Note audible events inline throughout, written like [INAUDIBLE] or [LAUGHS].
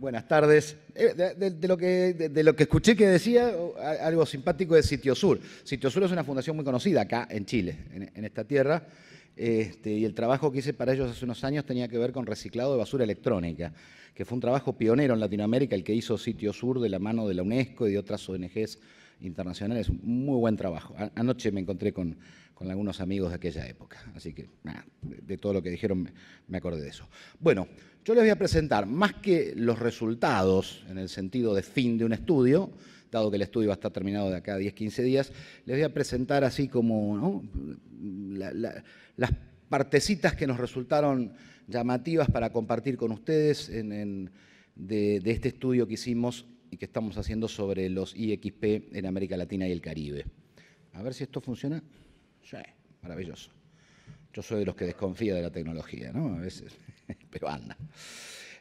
Buenas tardes. Eh, de, lo que, de, lo que escuché que decía, algo simpático de Sitio Sur. Sitio Sur es una fundación muy conocida acá en Chile, en, esta tierra. Este, y el trabajo que hice para ellos hace unos años tenía que ver con reciclado de basura electrónica, que fue un trabajo pionero en Latinoamérica, el que hizo Sitio Sur de la mano de la UNESCO y de otras ONGs internacionales. Un muy buen trabajo. Anoche me encontré con, algunos amigos de aquella época, así que de todo lo que dijeron me, acordé de eso. Bueno, yo les voy a presentar más que los resultados en el sentido de fin de un estudio, dado que el estudio va a estar terminado de acá a 10, 15 días, les voy a presentar así como las partecitas que nos resultaron llamativas para compartir con ustedes de, de este estudio que hicimos y que estamos haciendo sobre los IXP en América Latina y el Caribe. A ver si esto funciona. Sí, maravilloso. Yo soy de los que desconfía de la tecnología, ¿no? A veces, [LAUGHS] pero anda.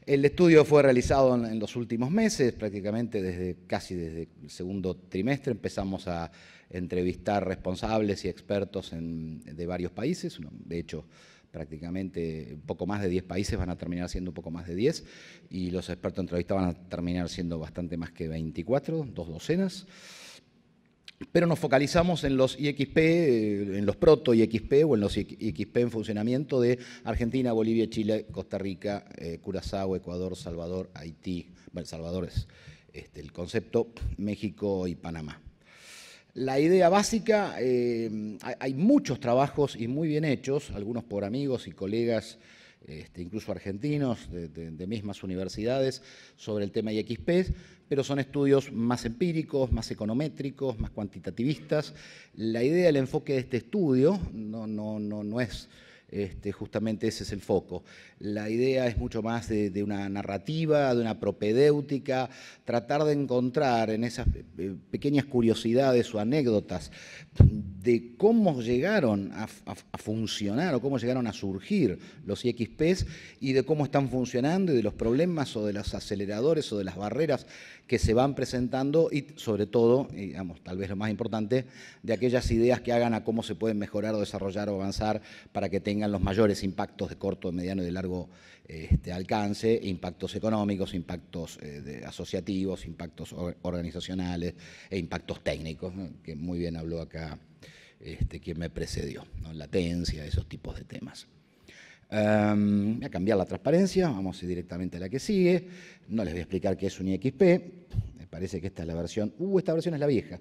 El estudio fue realizado en, los últimos meses, prácticamente desde casi desde el segundo trimestre empezamos a entrevistar responsables y expertos de varios países. De hecho, prácticamente poco más de 10 países, van a terminar siendo un poco más de 10, y los expertos entrevistados van a terminar siendo bastante más que 24, dos docenas. Pero nos focalizamos en los IXP, eh, en los proto IXP o en los IXP en funcionamiento de Argentina, Bolivia, Chile, Costa Rica, eh, Curazao, Ecuador, Salvador, Haití, bueno, Salvador es este, el concepto, México y Panamá. La idea básica, eh, hay muchos trabajos y muy bien hechos, algunos por amigos y colegas, este, incluso argentinos de, mismas universidades, sobre el tema IXP, pero son estudios más empíricos, más econométricos, más cuantitativistas. La idea, el enfoque de este estudio no, no, no, no es este, justamente ese es el foco. La idea es mucho más de, una narrativa, de una propedéutica, tratar de encontrar en esas eh, eh, pequeñas curiosidades o anécdotas de cómo llegaron a, funcionar o cómo llegaron a surgir los IXPs y de cómo están funcionando y de los problemas o de los aceleradores o de las barreras que se van presentando y sobre todo, digamos, tal vez lo más importante, de aquellas ideas que hagan a cómo se pueden mejorar o desarrollar o avanzar para que tengan tengan los mayores impactos de corto, mediano y de largo este, alcance, impactos económicos, impactos eh, asociativos, impactos organizacionales e impactos técnicos, que muy bien habló acá este, quien me precedió, latencia, esos tipos de temas. Em, voy a cambiar la transparencia, vamos directamente a la que sigue. No les voy a explicar qué es un IXP, me parece que esta es la versión, uh, esta versión es la vieja.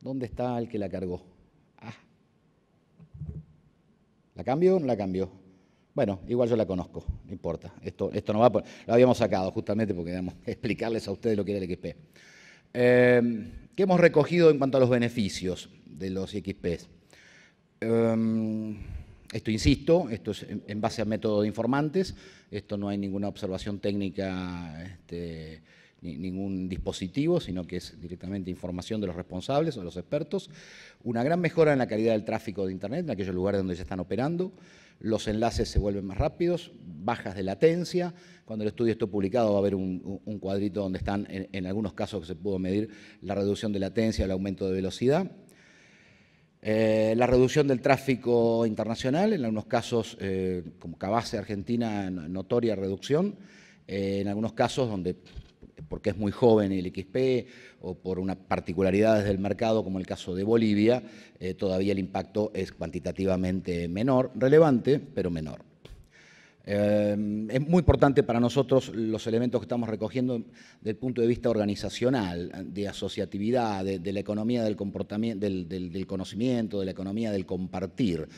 ¿Dónde está el que la cargó? Ah, ¿La cambio o no la cambio? Bueno, igual yo la conozco, no importa. Esto, esto no va por, Lo habíamos sacado justamente porque queríamos [LAUGHS] explicarles a ustedes lo que era el XP. Em, ¿Qué hemos recogido en cuanto a los beneficios de los XPs? Em, esto, insisto, esto es en base a método de informantes. Esto no hay ninguna observación técnica este, ningún dispositivo, sino que es directamente información de los responsables o de los expertos. Una gran mejora en la calidad del tráfico de Internet en aquellos lugares donde ya están operando. Los enlaces se vuelven más rápidos, bajas de latencia. Cuando el estudio esté publicado va a haber un, cuadrito donde están, en, algunos casos que se pudo medir, la reducción de latencia, el aumento de velocidad. Eh, la reducción del tráfico internacional, en algunos casos, eh, como Cabase, Argentina, notoria reducción. Eh, en algunos casos donde porque es muy joven el XP o por unas particularidades del mercado, como el caso de Bolivia, eh, todavía el impacto es cuantitativamente menor, relevante, pero menor. Eh, es muy importante para nosotros los elementos que estamos recogiendo desde el punto de vista organizacional, de asociatividad, de, la economía del, comportamiento, del, del conocimiento, de la economía del compartir.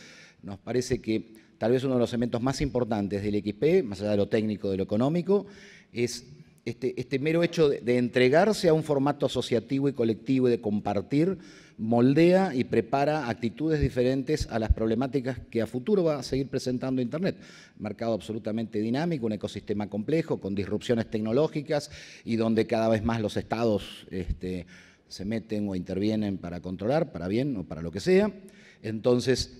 Nos parece que tal vez uno de los elementos más importantes del XP, más allá de lo técnico, de lo económico, es este, este, mero hecho de, entregarse a un formato asociativo y colectivo y de compartir, moldea y prepara actitudes diferentes a las problemáticas que a futuro va a seguir presentando Internet. Mercado absolutamente dinámico, un ecosistema complejo, con disrupciones tecnológicas y donde cada vez más los estados este, se meten o intervienen para controlar, para bien o para lo que sea. Entonces,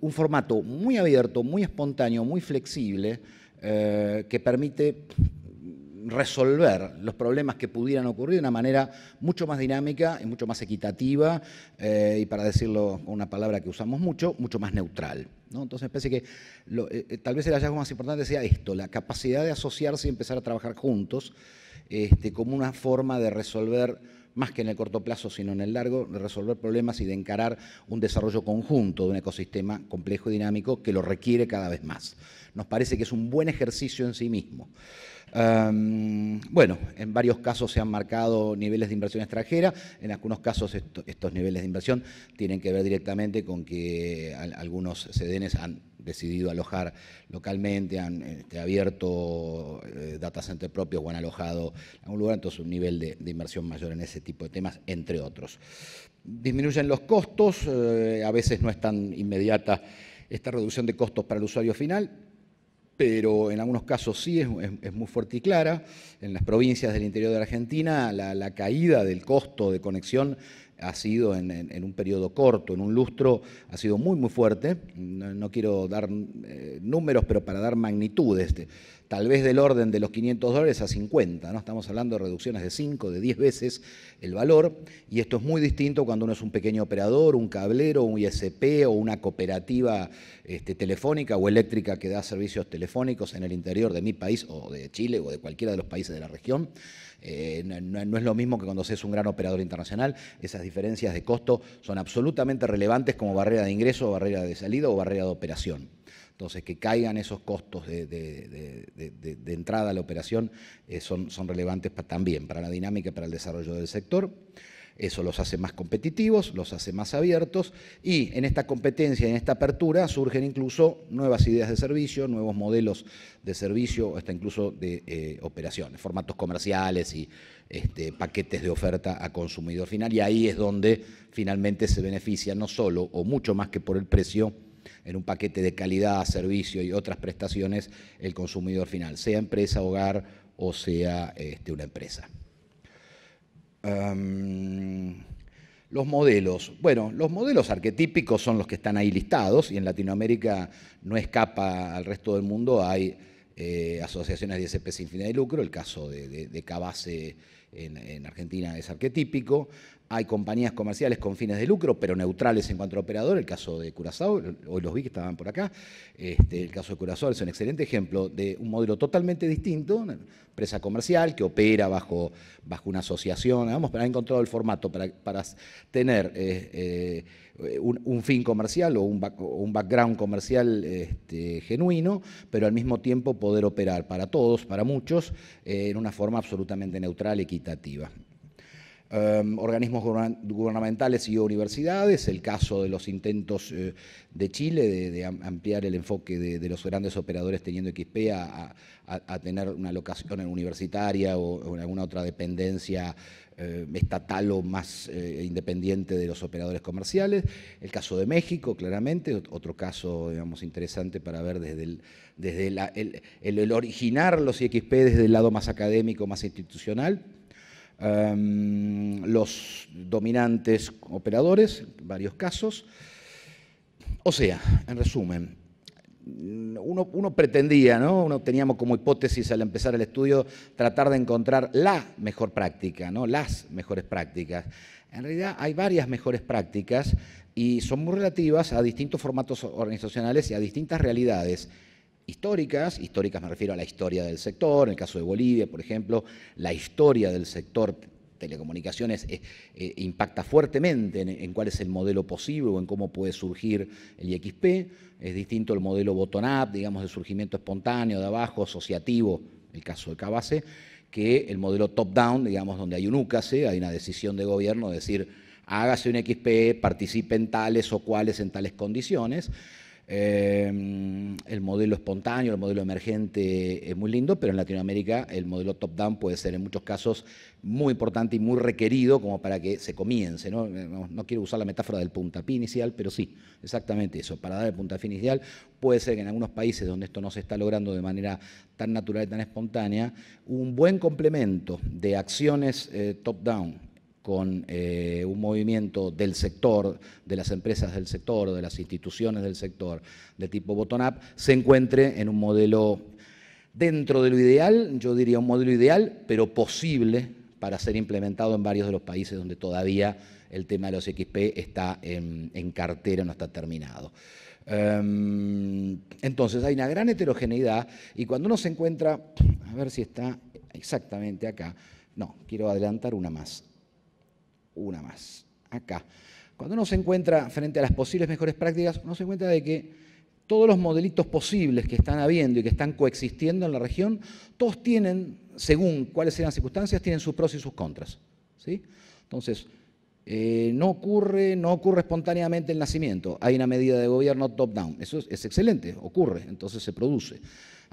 un formato muy abierto, muy espontáneo, muy flexible, eh, que permite resolver los problemas que pudieran ocurrir de una manera mucho más dinámica y mucho más equitativa eh, y, para decirlo con una palabra que usamos mucho, mucho más neutral. Entonces, me parece que eh, eh, tal vez el hallazgo más importante sea esto, la capacidad de asociarse y empezar a trabajar juntos este, como una forma de resolver más que en el corto plazo, sino en el largo, de resolver problemas y de encarar un desarrollo conjunto de un ecosistema complejo y dinámico que lo requiere cada vez más. Nos parece que es un buen ejercicio en sí mismo. Em, bueno, en varios casos se han marcado niveles de inversión extranjera, en algunos casos estos niveles de inversión tienen que ver directamente con que algunos CDNs han decidido alojar localmente, han este, abierto eh, data center propios o han alojado en algún lugar, entonces un nivel de, inversión mayor en ese tipo de temas, entre otros. Disminuyen los costos, eh, a veces no es tan inmediata esta reducción de costos para el usuario final, pero en algunos casos sí, es, muy fuerte y clara. En las provincias del interior de la Argentina, la, la caída del costo de conexión ha sido en, un periodo corto, en un lustro, ha sido muy, muy fuerte. No, quiero dar eh, números, pero para dar magnitud este tal vez del orden de los 500 dólares a 50, ¿no? Estamos hablando de reducciones de 5, de 10 veces el valor, y esto es muy distinto cuando uno es un pequeño operador, un cablero, un ISP o una cooperativa este, telefónica o eléctrica que da servicios telefónicos en el interior de mi país o de Chile o de cualquiera de los países de la región. Eh, no, no, es lo mismo que cuando se es un gran operador internacional. Esas diferencias de costo son absolutamente relevantes como barrera de ingreso, barrera de salida o barrera de operación. Entonces, que caigan esos costos de, entrada a la operación eh, son, relevantes también para la dinámica y para el desarrollo del sector. Eso los hace más competitivos, los hace más abiertos y en esta competencia, en esta apertura, surgen incluso nuevas ideas de servicio, nuevos modelos de servicio, hasta incluso de eh, operaciones, formatos comerciales y este, paquetes de oferta a consumidor final. Y ahí es donde finalmente se beneficia no solo o mucho más que por el precio, en un paquete de calidad, servicio y otras prestaciones el consumidor final, sea empresa, hogar o sea este, una empresa. Em, los modelos. Bueno, los modelos arquetípicos son los que están ahí listados y en Latinoamérica no escapa al resto del mundo. Hay eh, asociaciones de SP sin fin de lucro, el caso de, Cabase en, Argentina es arquetípico. Hay compañías comerciales con fines de lucro, pero neutrales en cuanto a operador. El caso de Curazao, hoy los vi que estaban por acá. Este, el caso de Curazao es un excelente ejemplo de un modelo totalmente distinto, una empresa comercial que opera bajo, bajo una asociación, vamos pero ha encontrado el formato para, para tener eh, eh, un, fin comercial o un, background comercial este, genuino, pero al mismo tiempo poder operar para todos, para muchos, eh, en una forma absolutamente neutral, equitativa. Em, organismos gubernamentales y universidades, el caso de los intentos eh, de Chile de, ampliar el enfoque de, los grandes operadores teniendo XP a, tener una locación universitaria o, en alguna otra dependencia eh, estatal o más eh, independiente de los operadores comerciales. El caso de México, claramente, otro caso digamos, interesante para ver desde, el, desde el, originar los XP desde el lado más académico, más institucional. Em, los dominantes operadores, varios casos. O sea, en resumen, uno, pretendía, ¿no? Uno teníamos como hipótesis al empezar el estudio tratar de encontrar la mejor práctica, ¿no? Las mejores prácticas. En realidad hay varias mejores prácticas y son muy relativas a distintos formatos organizacionales y a distintas realidades históricas, históricas me refiero a la historia del sector, en el caso de Bolivia, por ejemplo, la historia del sector telecomunicaciones eh, eh, impacta fuertemente en, cuál es el modelo posible o en cómo puede surgir el IXP. Es distinto el modelo bottom-up, digamos, de surgimiento espontáneo, de abajo, asociativo, el caso de Cabace, que el modelo top-down, digamos, donde hay un UCASE, hay una decisión de gobierno de decir, hágase un XP, participen tales o cuales en tales condiciones. Em, el modelo espontáneo, el modelo emergente es muy lindo, pero en Latinoamérica el modelo top-down puede ser en muchos casos muy importante y muy requerido como para que se comience. ¿no? Eh, quiero usar la metáfora del puntapi inicial, pero sí, exactamente eso. Para dar el puntapi inicial puede ser que en algunos países donde esto no se está logrando de manera tan natural y tan espontánea, un buen complemento de acciones eh, top-down con eh, un movimiento del sector, de las empresas del sector, de las instituciones del sector de tipo bottom-up, se encuentre en un modelo dentro de lo ideal, yo diría un modelo ideal, pero posible para ser implementado en varios de los países donde todavía el tema de los XP está en, cartera, no está terminado. Em, entonces hay una gran heterogeneidad y cuando uno se encuentra, a ver si está exactamente acá, no, quiero adelantar una más una más. Acá. Cuando uno se encuentra frente a las posibles mejores prácticas, uno se encuentra de que todos los modelitos posibles que están habiendo y que están coexistiendo en la región, todos tienen, según cuáles sean las circunstancias, tienen sus pros y sus contras. ¿sí? Entonces, eh, no, ocurre, no ocurre espontáneamente el nacimiento. Hay una medida de gobierno top-down. Eso es excelente, ocurre, entonces se produce.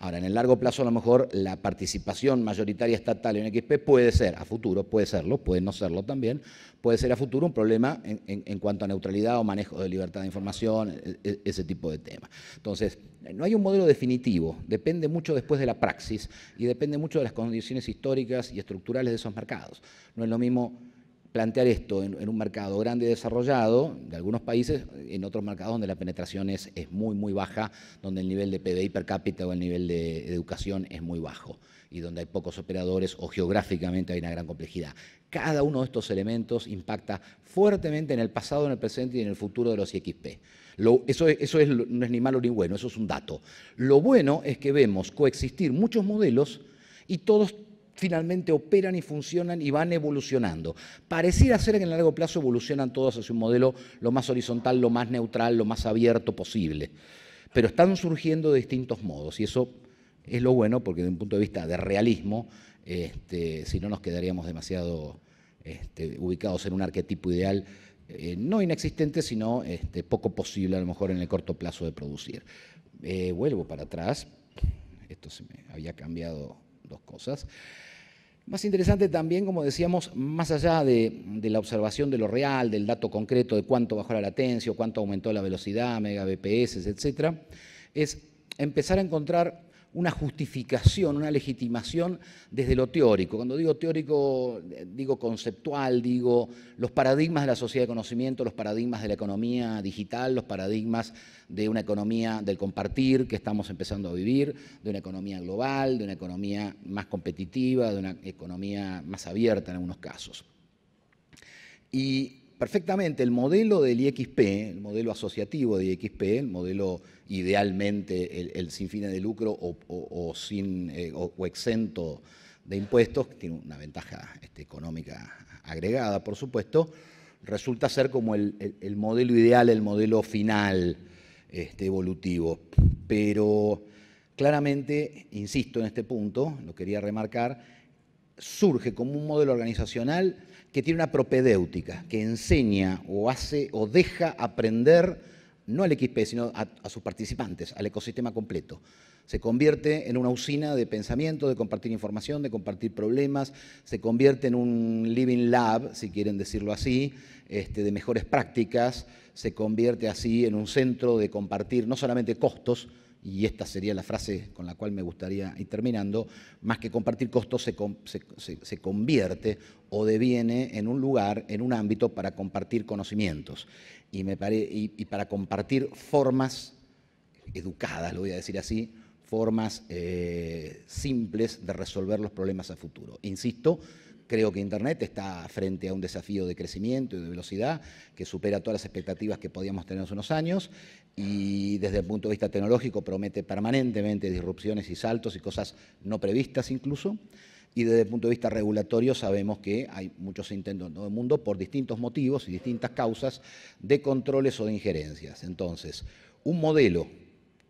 Ahora, en el largo plazo, a lo mejor la participación mayoritaria estatal en XP puede ser, a futuro, puede serlo, puede no serlo también, puede ser a futuro un problema en, en cuanto a neutralidad o manejo de libertad de información, e, e, ese tipo de temas. Entonces, no hay un modelo definitivo, depende mucho después de la praxis y depende mucho de las condiciones históricas y estructurales de esos mercados. No es lo mismo plantear esto en, un mercado grande y desarrollado, de algunos países, en otros mercados donde la penetración es, muy, muy baja, donde el nivel de PBI per cápita o el nivel de educación es muy bajo y donde hay pocos operadores o geográficamente hay una gran complejidad. Cada uno de estos elementos impacta fuertemente en el pasado, en el presente y en el futuro de los IXP. eso, es, no es ni malo ni bueno, eso es un dato. Lo bueno es que vemos coexistir muchos modelos y todos finalmente operan y funcionan y van evolucionando. Pareciera ser que en el largo plazo evolucionan todos hacia un modelo lo más horizontal, lo más neutral, lo más abierto posible. Pero están surgiendo de distintos modos y eso es lo bueno porque desde un punto de vista de realismo, este, si no nos quedaríamos demasiado este, ubicados en un arquetipo ideal eh, no inexistente, sino este, poco posible a lo mejor en el corto plazo de producir. Eh, vuelvo para atrás. Esto se me había cambiado dos cosas. Más interesante también, como decíamos, más allá de, la observación de lo real, del dato concreto de cuánto bajó la latencia, cuánto aumentó la velocidad, megabps, etc., es empezar a encontrar una justificación, una legitimación desde lo teórico. Cuando digo teórico, digo conceptual, digo los paradigmas de la sociedad de conocimiento, los paradigmas de la economía digital, los paradigmas de una economía del compartir que estamos empezando a vivir, de una economía global, de una economía más competitiva, de una economía más abierta en algunos casos. Y perfectamente el modelo del IXP, el modelo asociativo de IXP, el modelo idealmente el, sin fines de lucro o, sin, eh, exento de impuestos, que tiene una ventaja este, económica agregada, por supuesto, resulta ser como el, modelo ideal, el modelo final este, evolutivo. Pero claramente, insisto en este punto, lo quería remarcar, surge como un modelo organizacional que tiene una propedéutica, que enseña o hace o deja aprender no al XP, sino a, sus participantes, al ecosistema completo. Se convierte en una usina de pensamiento, de compartir información, de compartir problemas, se convierte en un living lab, si quieren decirlo así, este, de mejores prácticas, se convierte así en un centro de compartir no solamente costos, y esta sería la frase con la cual me gustaría ir terminando, más que compartir costos se, convierte o deviene en un lugar, en un ámbito para compartir conocimientos y, me y para compartir formas educadas, lo voy a decir así, formas eh, simples de resolver los problemas a futuro. Insisto, creo que Internet está frente a un desafío de crecimiento y de velocidad que supera todas las expectativas que podíamos tener hace unos años y desde el punto de vista tecnológico promete permanentemente disrupciones y saltos y cosas no previstas incluso. Y desde el punto de vista regulatorio sabemos que hay muchos intentos en todo el mundo por distintos motivos y distintas causas de controles o de injerencias. Entonces, un modelo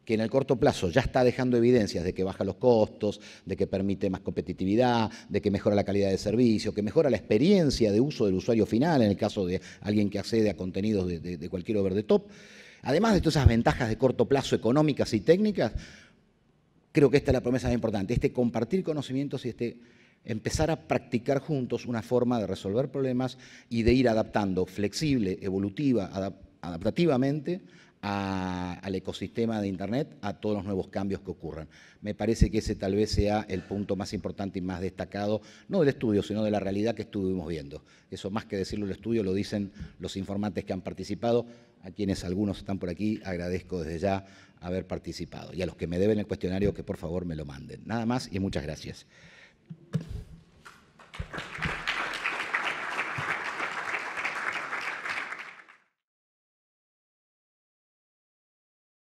que en el corto plazo ya está dejando evidencias de que baja los costos, de que permite más competitividad, de que mejora la calidad de servicio, que mejora la experiencia de uso del usuario final, en el caso de alguien que accede a contenidos de, cualquier over the top. Además de todas esas ventajas de corto plazo económicas y técnicas, creo que esta es la promesa más importante, este compartir conocimientos y este empezar a practicar juntos una forma de resolver problemas y de ir adaptando flexible, evolutiva, adaptativamente al ecosistema de Internet, a todos los nuevos cambios que ocurran. Me parece que ese tal vez sea el punto más importante y más destacado, no del estudio, sino de la realidad que estuvimos viendo. Eso más que decirlo el estudio, lo dicen los informantes que han participado, a quienes algunos están por aquí, agradezco desde ya haber participado. Y a los que me deben el cuestionario, que por favor me lo manden. Nada más y muchas gracias.